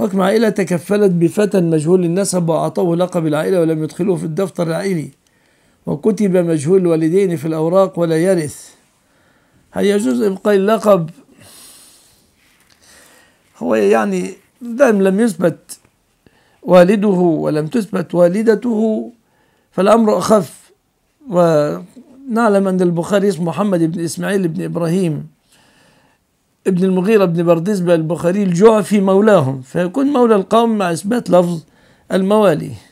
حكم عائلة تكفلت بفتى مجهول النسب وأعطوه لقب العائلة ولم يدخلوه في الدفتر العائلي وكتب مجهول الوالدين في الأوراق ولا يرث هل يجوز إبقاء اللقب هو يعني دام لم يثبت والده ولم تثبت والدته فالأمر أخف ونعلم أن البخاري اسمه محمد بن إسماعيل بن إبراهيم ابن المغيرة بن بردزبة البخاري في مولاهم فيكون مولى القوم مع إثبات لفظ الموالي